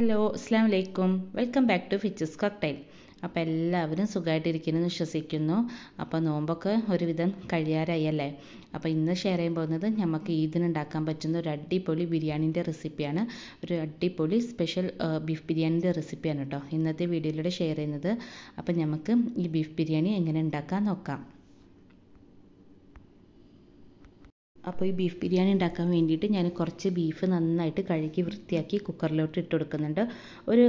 hello അസ്സാം വലൈക്കും welcome back to ഫിച്ചസ് കോക്ടൈൽ അപ്പോൾ എല്ലാവരും സുഖമായിട്ടിരിക്കുന്നു വിശ്വസിക്കുന്നു അപ്പോൾ നോമ്പൊക്കെ ഒരുവിധം കഴിയാറായി അല്ലേ അപ്പോൾ ഇന്ന് ഷെയർ ചെയ്യാൻ പോകുന്നത് നമുക്ക് ഈദിന് ഉണ്ടാക്കാൻ പറ്റുന്ന ഒരു അടിപൊളി ബിരിയാണീൻ്റെ റെസിപ്പിയാണ് ഒരു അടിപൊളി സ്പെഷ്യൽ ബീഫ് ബിരിയാണീൻ്റെ റെസിപ്പിയാണ് കേട്ടോ ഇന്നത്തെ വീഡിയോയിലൂടെ ഷെയർ ചെയ്യുന്നത് അപ്പോൾ നമുക്ക് ഈ ബീഫ് ബിരിയാണി എങ്ങനെ ഉണ്ടാക്കാൻ നോക്കാം അപ്പോൾ ഈ ബീഫ് ബിരിയാണി ഉണ്ടാക്കാൻ വേണ്ടിയിട്ട് ഞാൻ കുറച്ച് ബീഫ് നന്നായിട്ട് കഴുകി വൃത്തിയാക്കി കുക്കറിലോട്ട് ഇട്ട് കൊടുക്കുന്നുണ്ട് ഒരു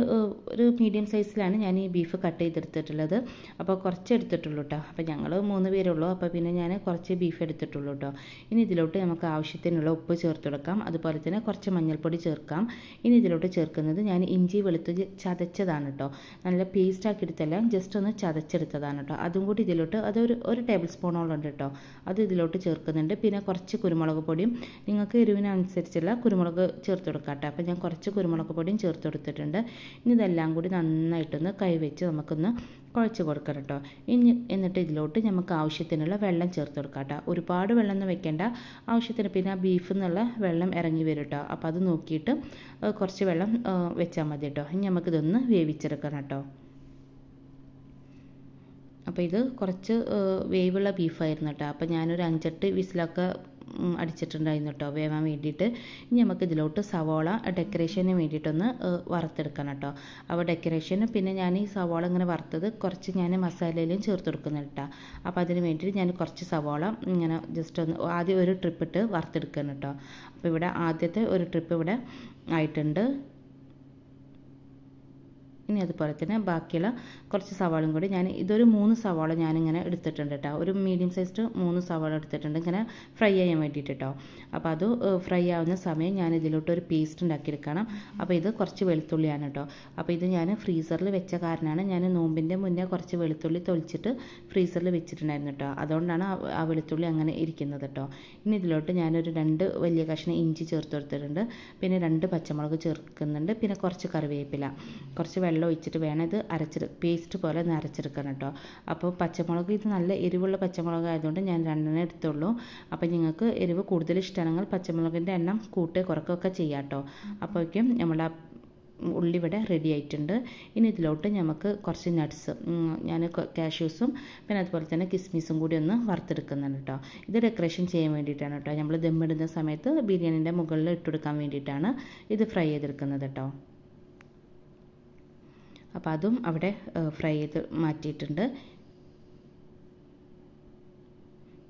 ഒരു മീഡിയം സൈസിലാണ് ഞാൻ ഈ ബീഫ് കട്ട് ചെയ്തെടുത്തിട്ടുള്ളത് അപ്പോൾ കുറച്ച് എടുത്തിട്ടുള്ളൂ കേട്ടോ അപ്പോൾ ഞങ്ങൾ മൂന്ന് പേരുള്ളൂ അപ്പോൾ പിന്നെ ഞാൻ കുറച്ച് ബീഫ് എടുത്തിട്ടുള്ളൂ കേട്ടോ ഇനി ഇതിലോട്ട് നമുക്ക് ആവശ്യത്തിനുള്ള ഉപ്പ് ചേർത്ത് കൊടുക്കാം അതുപോലെ തന്നെ കുറച്ച് മഞ്ഞൾപ്പൊടി ചേർക്കാം ഇനി ഇതിലോട്ട് ചേർക്കുന്നത് ഞാൻ ഇഞ്ചി വെളുത്ത് ചതച്ചതാണ് കേട്ടോ നല്ല പേസ്റ്റ് എടുത്തല്ല ജസ്റ്റ് ഒന്ന് ചതച്ചെടുത്തതാണ് കേട്ടോ അതും കൂടി ഇതിലോട്ട് അതൊരു ഒരു ടേബിൾ സ്പൂണോളം ഉണ്ട് കേട്ടോ അത് ഇതിലോട്ട് ചേർക്കുന്നുണ്ട് പിന്നെ കുറച്ച് കുരുമുളക് പൊടിയും നിങ്ങൾക്ക് എരിവിനനുസരിച്ചുള്ള കുരുമുളക് ചേർത്ത് കൊടുക്കാം കേട്ടോ അപ്പോൾ ഞാൻ കുറച്ച് കുരുമുളക് പൊടിയും ചേർത്ത് കൊടുത്തിട്ടുണ്ട് ഇനി ഇതെല്ലാം കൂടി നന്നായിട്ടൊന്ന് കൈവച്ച് നമുക്കൊന്ന് കുഴച്ച് കൊടുക്കണം കേട്ടോ ഇനി എന്നിട്ട് ഇതിലോട്ട് നമുക്ക് ആവശ്യത്തിനുള്ള വെള്ളം ചേർത്ത് കൊടുക്കാം കേട്ടോ ഒരുപാട് വെള്ളമൊന്നും വെക്കേണ്ട ആവശ്യത്തിന് പിന്നെ ആ ബീഫ് എന്നുള്ള വെള്ളം ഇറങ്ങി വരും കേട്ടോ അപ്പോൾ അത് നോക്കിയിട്ട് കുറച്ച് വെള്ളം വെച്ചാൽ മതി കേട്ടോ ഇനി നമുക്കിതൊന്ന് വേവിച്ചെടുക്കണം കേട്ടോ അപ്പോൾ ഇത് കുറച്ച് വേവുള്ള ബീഫായിരുന്നു കേട്ടോ അപ്പോൾ ഞാനൊരു അഞ്ചെട്ട് വിസിലൊക്കെ അടിച്ചിട്ടുണ്ടായിരുന്നു കേട്ടോ വേവാൻ വേണ്ടിയിട്ട് ഇനി നമുക്ക് ഇതിലോട്ട് സവോള ഡെക്കറേഷന് വേണ്ടിയിട്ടൊന്ന് വറുത്തെടുക്കണം കേട്ടോ അപ്പോൾ ഡെക്കറേഷന് പിന്നെ ഞാൻ ഈ സവോള ഇങ്ങനെ വറുത്തത് കുറച്ച് ഞാൻ മസാലയിലും ചേർത്ത് കൊടുക്കുന്നുണ്ട് കേട്ടോ അപ്പോൾ അതിന് വേണ്ടിയിട്ട് ഞാൻ കുറച്ച് സവോള ഇങ്ങനെ ജസ്റ്റ് ഒന്ന് ആദ്യം ഒരു ട്രിപ്പിട്ട് വറുത്തെടുക്കണം കേട്ടോ അപ്പോൾ ഇവിടെ ആദ്യത്തെ ഒരു ട്രിപ്പ് ഇവിടെ ആയിട്ടുണ്ട് ഇനി അതുപോലെ തന്നെ ബാക്കിയുള്ള കുറച്ച് സവാളും കൂടി ഞാൻ ഇതൊരു മൂന്ന് സവാള ഞാനിങ്ങനെ എടുത്തിട്ടുണ്ട് കേട്ടോ ഒരു മീഡിയം സൈസ്ഡ് മൂന്ന് സവാള എടുത്തിട്ടുണ്ട് ഇങ്ങനെ ഫ്രൈ ചെയ്യാൻ വേണ്ടിയിട്ട് കേട്ടോ അപ്പോൾ അത് ഫ്രൈ ആവുന്ന സമയം ഞാൻ ഇതിലോട്ട് ഒരു പേസ്റ്റ് ഉണ്ടാക്കിയെടുക്കണം അപ്പോൾ ഇത് കുറച്ച് വെളുത്തുള്ളിയാണ് കേട്ടോ അപ്പോൾ ഇത് ഞാൻ ഫ്രീസറിൽ വെച്ച കാരണമാണ് ഞാൻ നോമ്പിൻ്റെ മുന്നേ കുറച്ച് വെളുത്തുള്ളി തൊളിച്ചിട്ട് ഫ്രീസറിൽ വെച്ചിട്ടുണ്ടായിരുന്നു കേട്ടോ അതുകൊണ്ടാണ് ആ വെളുത്തുള്ളി അങ്ങനെ ഇരിക്കുന്നത് കേട്ടോ ഇനി ഇതിലോട്ട് ഞാനൊരു രണ്ട് വലിയ കഷ്ണം ഇഞ്ചി ചേർത്ത് കൊടുത്തിട്ടുണ്ട് പിന്നെ രണ്ട് പച്ചമുളക് ചേർക്കുന്നുണ്ട് പിന്നെ കുറച്ച് കറിവേപ്പില കുറച്ച് വെള്ളം വെള്ളം ഒഴിച്ചിട്ട് വേണം ഇത് അരച്ചെടു പേസ്റ്റ് പോലെ ഒന്ന് അരച്ചെടുക്കണം കേട്ടോ അപ്പോൾ പച്ചമുളക് ഇത് നല്ല എരിവുള്ള പച്ചമുളക് ആയതുകൊണ്ട് ഞാൻ രണ്ടെണ്ണം എടുത്തുള്ളൂ അപ്പോൾ നിങ്ങൾക്ക് എരിവ് കൂടുതൽ ഇഷ്ടമാണെങ്കിൽ പച്ചമുളകിൻ്റെ എണ്ണം കൂട്ടുക കുറക്കുകയൊക്കെ ചെയ്യാം കേട്ടോ അപ്പോഴേക്കും നമ്മുടെ ഇവിടെ റെഡി ആയിട്ടുണ്ട് ഇനി ഇതിലോട്ട് നമുക്ക് കുറച്ച് നട്ട്സ് ഞാൻ കാഷ്യൂസും പിന്നെ അതുപോലെ തന്നെ കിസ്മിസും കൂടി ഒന്ന് വറുത്തെടുക്കുന്നുണ്ട് കേട്ടോ ഇത് ഡെക്കറേഷൻ ചെയ്യാൻ വേണ്ടിയിട്ടാണ് കേട്ടോ നമ്മൾ ദമ്മിടുന്ന സമയത്ത് ബിരിയാണിൻ്റെ മുകളിൽ ഇട്ടുകൊടുക്കാൻ വേണ്ടിയിട്ടാണ് ഇത് ഫ്രൈ ചെയ്തെടുക്കുന്നത് കേട്ടോ അപ്പോൾ അതും അവിടെ ഫ്രൈ ചെയ്ത് മാറ്റിയിട്ടുണ്ട്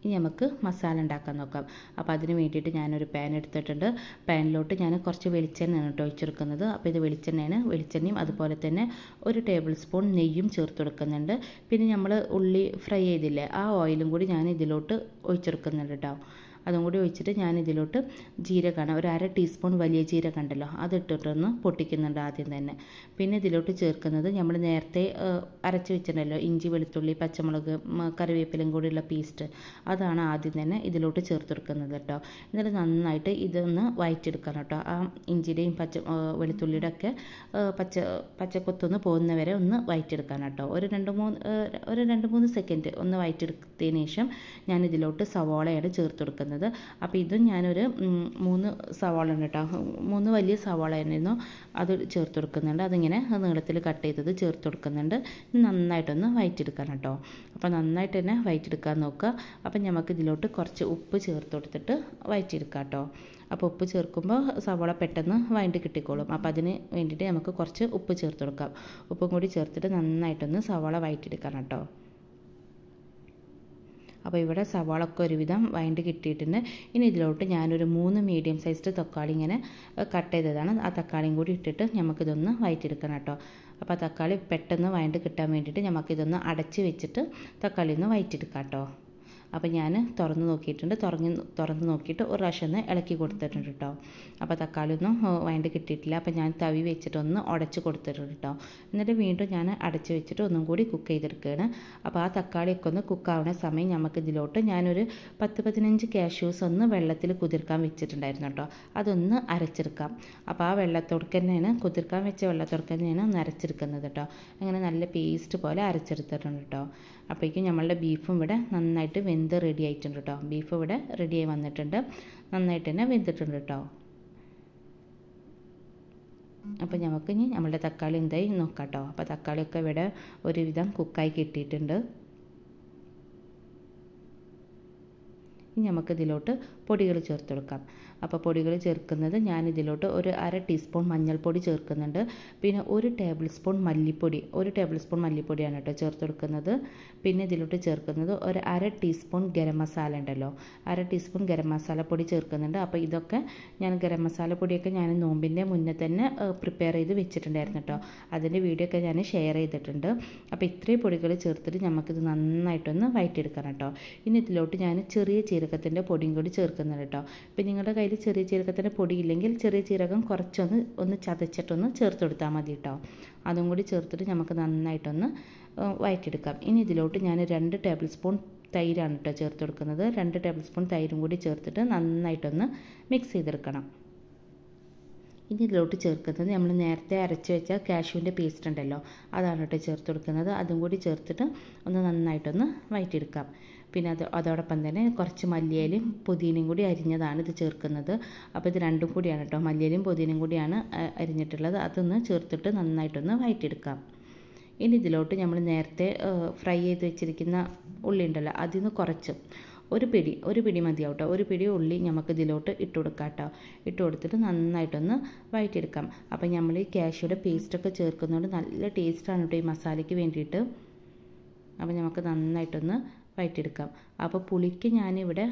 ഇനി നമുക്ക് മസാല ഉണ്ടാക്കാൻ നോക്കാം അപ്പോൾ അതിന് വേണ്ടിയിട്ട് ഞാനൊരു പാൻ എടുത്തിട്ടുണ്ട് പാനിലോട്ട് ഞാൻ കുറച്ച് വെളിച്ചെണ്ണയാണ് കേട്ടോ ഒഴിച്ചെടുക്കുന്നത് അപ്പോൾ ഇത് വെളിച്ചെണ്ണയാണ് വെളിച്ചെണ്ണയും അതുപോലെ തന്നെ ഒരു ടേബിൾ സ്പൂൺ നെയ്യും ചേർത്ത് കൊടുക്കുന്നുണ്ട് പിന്നെ നമ്മൾ ഉള്ളി ഫ്രൈ ചെയ്തില്ലേ ആ ഓയിലും കൂടി ഞാൻ ഇതിലോട്ട് ഒഴിച്ചെടുക്കുന്നുണ്ട് കേട്ടോ അതും കൂടി ഒഴിച്ചിട്ട് ഞാൻ ഇതിലോട്ട് ജീരകമാണ് ഒരു അര ടീസ്പൂൺ വലിയ ജീരകം ഉണ്ടല്ലോ അതിട്ടിട്ടൊന്ന് പൊട്ടിക്കുന്നുണ്ട് ആദ്യം തന്നെ പിന്നെ ഇതിലോട്ട് ചേർക്കുന്നത് നമ്മൾ നേരത്തെ അരച്ച് വെച്ചിട്ടുണ്ടല്ലോ ഇഞ്ചി വെളുത്തുള്ളി പച്ചമുളക് കറിവേപ്പിലും കൂടിയുള്ള പേസ്റ്റ് അതാണ് ആദ്യം തന്നെ ഇതിലോട്ട് ചേർത്ത് കൊടുക്കുന്നത് കേട്ടോ എന്നിട്ട് നന്നായിട്ട് ഇതൊന്ന് വയറ്റെടുക്കണം കേട്ടോ ആ ഇഞ്ചിയുടെയും പച്ച വെളുത്തുള്ളിയുടെ ഒക്കെ പച്ച പച്ചക്കൊത്തൊന്ന് പോകുന്നവരെ ഒന്ന് വയറ്റെടുക്കണം കേട്ടോ ഒരു രണ്ട് മൂന്ന് ഒരു രണ്ട് മൂന്ന് സെക്കൻഡ് ഒന്ന് വയറ്റെടുത്തതിന് ശേഷം ഞാൻ ഇതിലോട്ട് സവോളയാണ് ചേർത്ത് കൊടുക്കുന്നത് എടുക്കുന്നത് അപ്പോൾ ഇതും ഞാനൊരു മൂന്ന് സവാള ഉണ്ട് കേട്ടോ മൂന്ന് വലിയ സവാള തന്നെയായിരുന്നു അത് ചേർത്ത് കൊടുക്കുന്നുണ്ട് അതിങ്ങനെ നീളത്തിൽ കട്ട് ചെയ്തത് ചേർത്ത് കൊടുക്കുന്നുണ്ട് നന്നായിട്ടൊന്ന് വയറ്റെടുക്കാൻ കേട്ടോ അപ്പോൾ നന്നായിട്ട് തന്നെ വയറ്റെടുക്കാൻ നോക്കുക അപ്പോൾ നമുക്ക് ഇതിലോട്ട് കുറച്ച് ഉപ്പ് ചേർത്ത് കൊടുത്തിട്ട് വയറ്റിയെടുക്കാം കേട്ടോ അപ്പോൾ ഉപ്പ് ചേർക്കുമ്പോൾ സവാള പെട്ടെന്ന് വഴണ്ടി കിട്ടിക്കോളും അപ്പോൾ അതിന് വേണ്ടിയിട്ട് നമുക്ക് കുറച്ച് ഉപ്പ് ചേർത്ത് കൊടുക്കാം ഉപ്പും കൂടി ചേർത്തിട്ട് നന്നായിട്ടൊന്ന് സവാള വഴറ്റിയെടുക്കണം കേട്ടോ അപ്പോൾ ഇവിടെ സവാളൊക്കെ ഒരുവിധം വൈൻഡ് കിട്ടിയിട്ടുണ്ട് ഇനി ഇതിലോട്ട് ഞാനൊരു മൂന്ന് മീഡിയം സൈസ്ഡ് തക്കാളി ഇങ്ങനെ കട്ട് ചെയ്തതാണ് ആ തക്കാളിയും കൂടി ഇട്ടിട്ട് നമുക്കിതൊന്ന് വയറ്റിയെടുക്കണം കേട്ടോ അപ്പോൾ തക്കാളി പെട്ടെന്ന് വൈൻഡ് കിട്ടാൻ വേണ്ടിയിട്ട് നമുക്കിതൊന്ന് അടച്ച് വെച്ചിട്ട് തക്കാളി ഒന്ന് വയറ്റിയെടുക്കാം കേട്ടോ അപ്പോൾ ഞാൻ തുറന്ന് നോക്കിയിട്ടുണ്ട് തുറന്ന് തുറന്ന് നോക്കിയിട്ട് ഒരു പ്രാവശ്യം ഒന്ന് ഇളക്കി കൊടുത്തിട്ടുണ്ട് കേട്ടോ അപ്പോൾ തക്കാളി ഒന്നും വയണ്ട് കിട്ടിയിട്ടില്ല അപ്പോൾ ഞാൻ തവി വെച്ചിട്ടൊന്ന് ഉടച്ച് കൊടുത്തിട്ടുണ്ട് കേട്ടോ എന്നിട്ട് വീണ്ടും ഞാൻ അടച്ച് വെച്ചിട്ട് ഒന്നും കൂടി കുക്ക് ചെയ്തെടുക്കുകയാണ് അപ്പോൾ ആ തക്കാളിയൊക്കെ ഒന്ന് കുക്കാവുന്ന സമയം നമുക്ക് ഇതിലോട്ട് ഞാനൊരു പത്ത് പതിനഞ്ച് കാഷ്യൂസ് ഒന്ന് വെള്ളത്തിൽ കുതിർക്കാൻ വെച്ചിട്ടുണ്ടായിരുന്നു കേട്ടോ അതൊന്ന് അരച്ചെടുക്കാം അപ്പോൾ ആ വെള്ളത്തോടക്ക് തന്നെയാണ് കുതിർക്കാൻ വെച്ച വെള്ളത്തോടക്ക് തന്നെയാണ് ഒന്ന് അരച്ചെടുക്കുന്നത് കേട്ടോ അങ്ങനെ നല്ല പേസ്റ്റ് പോലെ അരച്ചെടുത്തിട്ടുണ്ട് കേട്ടോ അപ്പോഴേക്കും നമ്മളുടെ ബീഫും ഇവിടെ നന്നായിട്ട് വെന്ത് റെഡി ആയിട്ടുണ്ട് കേട്ടോ ബീഫ് ഇവിടെ റെഡിയായി വന്നിട്ടുണ്ട് നന്നായിട്ട് തന്നെ വെന്തിട്ടുണ്ട് കേട്ടോ അപ്പോൾ നമുക്ക് ഇനി നമ്മളുടെ തക്കാളി എന്തായി നോക്കാം കേട്ടോ അപ്പോൾ തക്കാളിയൊക്കെ ഇവിടെ ഒരുവിധം കുക്കായി കിട്ടിയിട്ടുണ്ട് ഇനി നമുക്കിതിലോട്ട് പൊടികൾ ചേർത്ത് കൊടുക്കാം അപ്പോൾ പൊടികൾ ചേർക്കുന്നത് ഞാൻ ഇതിലോട്ട് ഒരു അര ടീസ്പൂൺ മഞ്ഞൾപ്പൊടി ചേർക്കുന്നുണ്ട് പിന്നെ ഒരു ടേബിൾ സ്പൂൺ മല്ലിപ്പൊടി ഒരു ടേബിൾ സ്പൂൺ മല്ലിപ്പൊടിയാണ് കേട്ടോ ചേർത്ത് കൊടുക്കുന്നത് പിന്നെ ഇതിലോട്ട് ചേർക്കുന്നത് ഒരു അര ടീസ്പൂൺ ഗരം മസാല ഉണ്ടല്ലോ അര ടീസ്പൂൺ ഗരം മസാല പൊടി ചേർക്കുന്നുണ്ട് അപ്പോൾ ഇതൊക്കെ ഞാൻ ഗരം മസാല പൊടിയൊക്കെ ഞാൻ നോമ്പിൻ്റെ മുന്നേ തന്നെ പ്രിപ്പയർ ചെയ്ത് വെച്ചിട്ടുണ്ടായിരുന്നു കേട്ടോ അതിൻ്റെ വീഡിയോ ഒക്കെ ഞാൻ ഷെയർ ചെയ്തിട്ടുണ്ട് അപ്പോൾ ഇത്രയും പൊടികൾ ചേർത്തിട്ട് നമുക്കിത് നന്നായിട്ടൊന്ന് വയറ്റിയെടുക്കണം കേട്ടോ ഇനി ഇതിലോട്ട് ഞാൻ ചെറിയ ജീരകത്തിൻ്റെ പൊടിയും കൂടി ചേർക്കുന്നുണ്ട് കേട്ടോ ഇപ്പം നിങ്ങളുടെ കയ്യിൽ കയ്യിൽ ചെറിയ ജീരകത്തിൻ്റെ പൊടിയില്ലെങ്കിൽ ചെറിയ ജീരകം കുറച്ചൊന്ന് ഒന്ന് ചതച്ചിട്ടൊന്ന് ചേർത്ത് കൊടുത്താൽ മതി കേട്ടോ അതും കൂടി ചേർത്തിട്ട് നമുക്ക് നന്നായിട്ടൊന്ന് വയറ്റെടുക്കാം ഇനി ഇതിലോട്ട് ഞാൻ രണ്ട് ടേബിൾ സ്പൂൺ തൈരാണ് കേട്ടോ ചേർത്ത് കൊടുക്കുന്നത് രണ്ട് ടേബിൾ സ്പൂൺ തൈരും കൂടി ചേർത്തിട്ട് നന്നായിട്ടൊന്ന് മിക്സ് ചെയ്തെടുക്കണം ഇനി ഇതിലോട്ട് ചേർക്കുന്നത് നമ്മൾ നേരത്തെ അരച്ച് വെച്ച കാഷ്യൂവിൻ്റെ പേസ്റ്റ് ഉണ്ടല്ലോ അതാണ് കേട്ടോ ചേർത്ത് കൊടുക്കുന്നത് അതും കൂടി ചേർത്തിട്ട് ഒന്ന് നന്നായിട്ടൊന്ന് വയറ്റെടുക്കാം പിന്നെ അത് അതോടൊപ്പം തന്നെ കുറച്ച് മല്ലിയേലും പുതിനയും കൂടി അരിഞ്ഞതാണ് ഇത് ചേർക്കുന്നത് അപ്പോൾ ഇത് രണ്ടും കൂടിയാണ് കേട്ടോ മല്ലിയേലും പുതിനയും കൂടിയാണ് അരിഞ്ഞിട്ടുള്ളത് അതൊന്ന് ചേർത്തിട്ട് നന്നായിട്ടൊന്ന് വയറ്റിയെടുക്കാം ഇനി ഇതിലോട്ട് നമ്മൾ നേരത്തെ ഫ്രൈ ചെയ്ത് വെച്ചിരിക്കുന്ന ഉള്ളി ഉണ്ടല്ലോ അതിൽ നിന്ന് കുറച്ച് ഒരു പിടി ഒരു പിടി മതിയാവും കേട്ടോ ഒരു പിടി ഉള്ളി നമുക്ക് ഇതിലോട്ട് ഇട്ട് കൊടുക്കാം കേട്ടോ ഇട്ട് കൊടുത്തിട്ട് നന്നായിട്ടൊന്ന് വഴറ്റിയെടുക്കാം അപ്പോൾ നമ്മൾ ഈ കാഷ്യയുടെ പേസ്റ്റൊക്കെ ചേർക്കുന്നതുകൊണ്ട് നല്ല ടേസ്റ്റാണ് കേട്ടോ ഈ മസാലയ്ക്ക് വേണ്ടിയിട്ട് അപ്പോൾ നമുക്ക് നന്നായിട്ടൊന്ന് വയറ്റിയെടുക്കാം അപ്പോൾ പുളിക്ക് ഞാനിവിടെ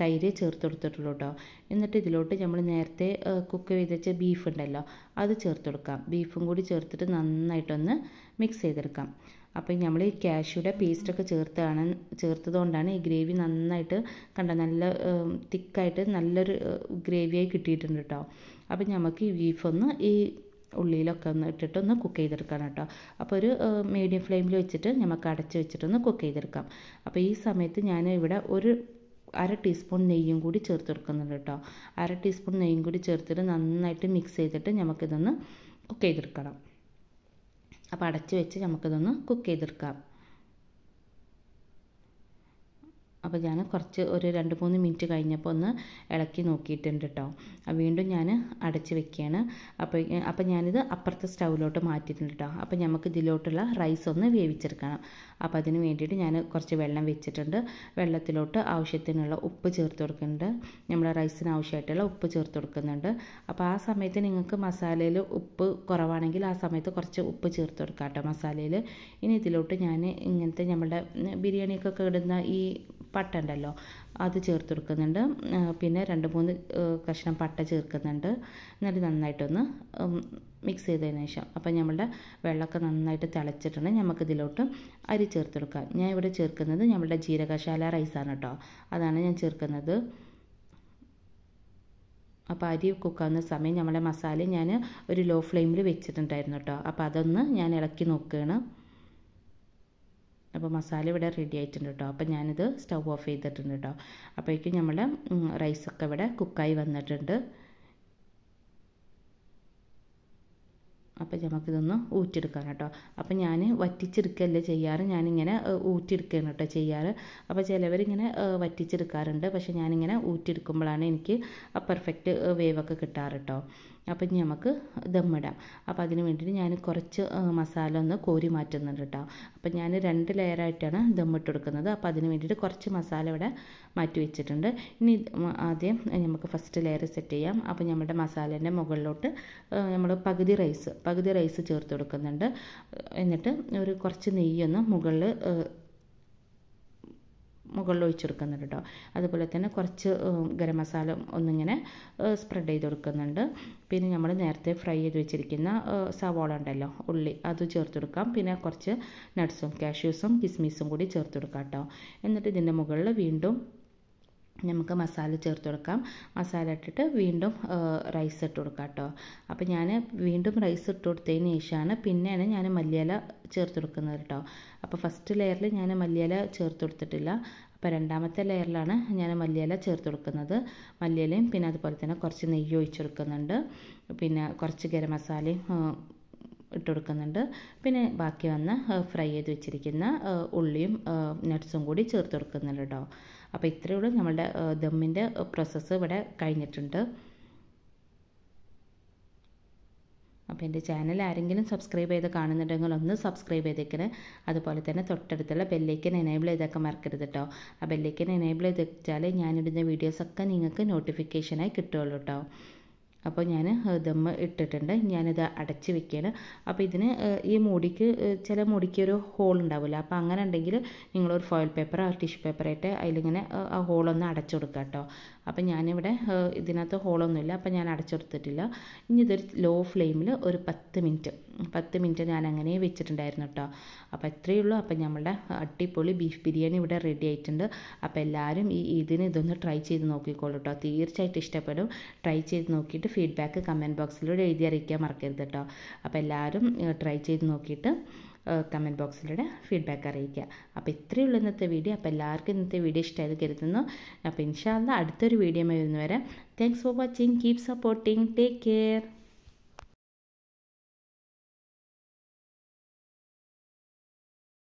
തൈര് ചേർത്ത് കൊടുത്തിട്ടുള്ളൂ കേട്ടോ എന്നിട്ട് ഇതിലോട്ട് നമ്മൾ നേരത്തെ കുക്ക് ചെയ്ത് വെച്ച ബീഫ് ഉണ്ടല്ലോ അത് ചേർത്ത് കൊടുക്കാം ബീഫും കൂടി ചേർത്തിട്ട് നന്നായിട്ടൊന്ന് മിക്സ് ചെയ്തെടുക്കാം അപ്പോൾ നമ്മൾ ഈ കാഷ്യൂടെ പേസ്റ്റൊക്കെ ചേർത്താണ് ചേർത്തതുകൊണ്ടാണ് ഈ ഗ്രേവി നന്നായിട്ട് കണ്ട നല്ല തിക്കായിട്ട് നല്ലൊരു ഗ്രേവിയായി കിട്ടിയിട്ടുണ്ട് കേട്ടോ അപ്പോൾ നമുക്ക് ഈ ബീഫൊന്ന് ഈ ഉള്ളിയിലൊക്കെ ഒന്ന് ഇട്ടിട്ട് ഒന്ന് കുക്ക് ചെയ്തെടുക്കണം കേട്ടോ അപ്പോൾ ഒരു മീഡിയം ഫ്ലെയിമിൽ വെച്ചിട്ട് നമുക്ക് അടച്ച് വെച്ചിട്ടൊന്ന് കുക്ക് ചെയ്തെടുക്കാം അപ്പോൾ ഈ സമയത്ത് ഞാൻ ഇവിടെ ഒരു അര ടീസ്പൂൺ നെയ്യും കൂടി ചേർത്ത് കൊടുക്കുന്നുണ്ട് കേട്ടോ അര ടീസ്പൂൺ നെയ്യും കൂടി ചേർത്തിട്ട് നന്നായിട്ട് മിക്സ് ചെയ്തിട്ട് നമുക്കിതൊന്ന് കുക്ക് ചെയ്തെടുക്കണം അപ്പോൾ അടച്ച് വെച്ച് നമുക്കിതൊന്ന് കുക്ക് ചെയ്തെടുക്കാം അപ്പോൾ ഞാൻ കുറച്ച് ഒരു രണ്ട് മൂന്ന് മിനിറ്റ് കഴിഞ്ഞപ്പോൾ ഒന്ന് ഇളക്കി നോക്കിയിട്ടുണ്ട് കേട്ടോ വീണ്ടും ഞാൻ അടച്ച് വെക്കുകയാണ് അപ്പോൾ അപ്പോൾ ഞാനിത് അപ്പുറത്തെ സ്റ്റൗവിലോട്ട് മാറ്റിയിട്ടുണ്ട് കേട്ടോ അപ്പോൾ നമുക്ക് ഇതിലോട്ടുള്ള റൈസ് ഒന്ന് വേവിച്ചെടുക്കണം അപ്പോൾ അതിന് വേണ്ടിയിട്ട് ഞാൻ കുറച്ച് വെള്ളം വെച്ചിട്ടുണ്ട് വെള്ളത്തിലോട്ട് ആവശ്യത്തിനുള്ള ഉപ്പ് ചേർത്ത് കൊടുക്കുന്നുണ്ട് നമ്മൾ റൈസിന് ആവശ്യമായിട്ടുള്ള ഉപ്പ് ചേർത്ത് കൊടുക്കുന്നുണ്ട് അപ്പോൾ ആ സമയത്ത് നിങ്ങൾക്ക് മസാലയിൽ ഉപ്പ് കുറവാണെങ്കിൽ ആ സമയത്ത് കുറച്ച് ഉപ്പ് ചേർത്ത് കൊടുക്കാം കേട്ടോ മസാലയിൽ ഇനി ഇതിലോട്ട് ഞാൻ ഇങ്ങനത്തെ നമ്മുടെ ബിരിയാണിക്കൊക്കെ ഇടുന്ന ഈ പട്ടുണ്ടല്ലോ അത് ചേർത്ത് കൊടുക്കുന്നുണ്ട് പിന്നെ രണ്ട് മൂന്ന് കഷ്ണം പട്ട ചേർക്കുന്നുണ്ട് എന്നിട്ട് നന്നായിട്ടൊന്ന് മിക്സ് ചെയ്തതിന് ശേഷം അപ്പോൾ നമ്മളുടെ വെള്ളമൊക്കെ നന്നായിട്ട് തിളച്ചിട്ടുണ്ട് നമുക്ക് ഇതിലോട്ട് അരി ചേർത്ത് കൊടുക്കാം ഞാൻ ഇവിടെ ചേർക്കുന്നത് നമ്മളുടെ ജീരകശാല റൈസാണ് കേട്ടോ അതാണ് ഞാൻ ചേർക്കുന്നത് അപ്പോൾ അരി കുക്കാവുന്ന സമയം നമ്മളെ മസാല ഞാൻ ഒരു ലോ ഫ്ലെയിമിൽ വെച്ചിട്ടുണ്ടായിരുന്നു കേട്ടോ അപ്പോൾ അതൊന്ന് ഞാൻ ഇളക്കി നോക്കുകയാണ് അപ്പോൾ മസാല ഇവിടെ റെഡി ആയിട്ടുണ്ട് കേട്ടോ അപ്പോൾ ഞാനിത് സ്റ്റൗ ഓഫ് ചെയ്തിട്ടുണ്ട് കേട്ടോ അപ്പോഴേക്കും നമ്മുടെ റൈസൊക്കെ ഇവിടെ കുക്കായി വന്നിട്ടുണ്ട് അപ്പോൾ നമുക്കിതൊന്ന് ഊറ്റെടുക്കാം കേട്ടോ അപ്പോൾ ഞാൻ വറ്റിച്ചെടുക്കല്ലേ ചെയ്യാറ് ഞാനിങ്ങനെ ഊറ്റെടുക്കുകയാണ് കേട്ടോ ചെയ്യാറ് അപ്പോൾ ചിലവരിങ്ങനെ വറ്റിച്ചെടുക്കാറുണ്ട് പക്ഷേ ഞാനിങ്ങനെ ഊറ്റെടുക്കുമ്പോഴാണ് എനിക്ക് പെർഫെക്റ്റ് വേവൊക്കെ കിട്ടാറ് കേട്ടോ അപ്പം ഇനി നമുക്ക് ദമ്മിടാം അപ്പം അതിന് വേണ്ടിയിട്ട് ഞാൻ കുറച്ച് മസാല ഒന്ന് കോരി മാറ്റുന്നുണ്ട് കേട്ടോ അപ്പം ഞാൻ രണ്ട് ലെയറായിട്ടാണ് ദമ്മിട്ട് കൊടുക്കുന്നത് അപ്പോൾ അതിന് വേണ്ടിയിട്ട് കുറച്ച് മസാല ഇവിടെ മാറ്റി വെച്ചിട്ടുണ്ട് ഇനി ആദ്യം നമുക്ക് ഫസ്റ്റ് ലെയർ സെറ്റ് ചെയ്യാം അപ്പം നമ്മുടെ മസാലേൻ്റെ മുകളിലോട്ട് നമ്മൾ പകുതി റൈസ് പകുതി റൈസ് ചേർത്ത് കൊടുക്കുന്നുണ്ട് എന്നിട്ട് ഒരു കുറച്ച് നെയ്യൊന്ന് മുകളിൽ മുകളിൽ ഒഴിച്ച് കൊടുക്കുന്നുണ്ട് കേട്ടോ അതുപോലെ തന്നെ കുറച്ച് ഗരം മസാല ഒന്നിങ്ങനെ സ്പ്രെഡ് ചെയ്ത് കൊടുക്കുന്നുണ്ട് പിന്നെ നമ്മൾ നേരത്തെ ഫ്രൈ ചെയ്ത് വെച്ചിരിക്കുന്ന സവാള ഉണ്ടല്ലോ ഉള്ളി അത് ചേർത്ത് കൊടുക്കാം പിന്നെ കുറച്ച് നട്ട്സും കാഷ്യൂസും കിസ്മിസും കൂടി ചേർത്ത് കൊടുക്കാം കേട്ടോ എന്നിട്ട് ഇതിൻ്റെ മുകളിൽ വീണ്ടും നമുക്ക് മസാല ചേർത്ത് കൊടുക്കാം മസാല ഇട്ടിട്ട് വീണ്ടും റൈസ് ഇട്ട് കൊടുക്കാം കേട്ടോ അപ്പോൾ ഞാൻ വീണ്ടും റൈസ് ഇട്ട് കൊടുത്തതിന് ശേഷമാണ് പിന്നെയാണ് ഞാൻ മല്ലിയില ചേർത്ത് കൊടുക്കുന്നത് കേട്ടോ അപ്പോൾ ഫസ്റ്റ് ലെയറിൽ ഞാൻ മല്ലിയില ചേർത്ത് കൊടുത്തിട്ടില്ല അപ്പോൾ രണ്ടാമത്തെ ലെയറിലാണ് ഞാൻ മല്ലിയില ചേർത്ത് കൊടുക്കുന്നത് മല്ലിയിലയും പിന്നെ അതുപോലെ തന്നെ കുറച്ച് നെയ്യ് ഒഴിച്ച് കൊടുക്കുന്നുണ്ട് പിന്നെ കുറച്ച് ഗരം മസാലയും ഇട്ട് കൊടുക്കുന്നുണ്ട് പിന്നെ ബാക്കി വന്ന ഫ്രൈ ചെയ്ത് വെച്ചിരിക്കുന്ന ഉള്ളിയും നട്ട്സും കൂടി ചേർത്ത് കൊടുക്കുന്നുണ്ട് കേട്ടോ അപ്പോൾ ഇത്രയേ ഉള്ളൂ നമ്മളുടെ ദമ്മിൻ്റെ പ്രോസസ്സ് ഇവിടെ കഴിഞ്ഞിട്ടുണ്ട് അപ്പോൾ എൻ്റെ ചാനൽ ആരെങ്കിലും സബ്സ്ക്രൈബ് ചെയ്ത് കാണുന്നുണ്ടെങ്കിൽ ഒന്ന് സബ്സ്ക്രൈബ് ചെയ്തേക്കണേ അതുപോലെ തന്നെ തൊട്ടടുത്തുള്ള ബെല്ലേക്കൻ എനേബിൾ ചെയ്തൊക്കെ മറക്കരുത് കേട്ടോ ആ ബെല്ലേക്കൻ എനേബിൾ ചെയ്ത് വെച്ചാൽ ഞാനിടുന്ന വീഡിയോസൊക്കെ നിങ്ങൾക്ക് നോട്ടിഫിക്കേഷനായി കിട്ടുകയുള്ളൂ കേട്ടോ അപ്പോൾ ഞാൻ ദമ്മ് ഇട്ടിട്ടുണ്ട് ഞാനിത് അടച്ച് വെക്കുകയാണ് അപ്പോൾ ഇതിന് ഈ മുടിക്ക് ചില മുടിക്ക് ഒരു ഹോൾ ഉണ്ടാവില്ല അപ്പോൾ അങ്ങനെ ഉണ്ടെങ്കിൽ നിങ്ങളൊരു ഫോയിൽ പേപ്പർ ടിഷ്യൂ പേപ്പറായിട്ട് അതിലിങ്ങനെ ആ ഹോളൊന്ന് അടച്ചു കൊടുക്കുക കേട്ടോ അപ്പോൾ ഞാനിവിടെ ഇതിനകത്ത് ഹോളൊന്നുമില്ല അപ്പോൾ ഞാൻ അടച്ചു കൊടുത്തിട്ടില്ല ഇനി ഇതൊരു ലോ ഫ്ലെയിമിൽ ഒരു പത്ത് മിനിറ്റ് പത്ത് മിനിറ്റ് ഞാൻ അങ്ങനെ വെച്ചിട്ടുണ്ടായിരുന്നു കേട്ടോ അപ്പോൾ ഇത്രയേ ഉള്ളൂ അപ്പോൾ നമ്മളുടെ അടിപൊളി ബീഫ് ബിരിയാണി ഇവിടെ റെഡി ആയിട്ടുണ്ട് അപ്പോൾ എല്ലാവരും ഈ ഇതിന് ഇതൊന്ന് ട്രൈ ചെയ്ത് നോക്കിക്കോളൂ കേട്ടോ തീർച്ചയായിട്ടും ഇഷ്ടപ്പെടും ട്രൈ ചെയ്ത് നോക്കിയിട്ട് ഫീഡ്ബാക്ക് കമൻറ്റ് ബോക്സിലൂടെ എഴുതി അറിയിക്കാൻ മറക്കരുത് കേട്ടോ അപ്പോൾ എല്ലാവരും ട്രൈ ചെയ്ത് നോക്കിയിട്ട് കമൻറ്റ് ബോക്സിലൂടെ ഫീഡ്ബാക്ക് അറിയിക്കുക അപ്പോൾ ഇത്രയേ ഉള്ളൂ ഇന്നത്തെ വീഡിയോ അപ്പോൾ എല്ലാവർക്കും ഇന്നത്തെ വീഡിയോ ഇഷ്ടമായത് കരുതുന്നു അപ്പോൾ ഇൻഷാല്ല അടുത്തൊരു വീഡിയോ വരുന്നവരെ thanks for watching keep supporting take care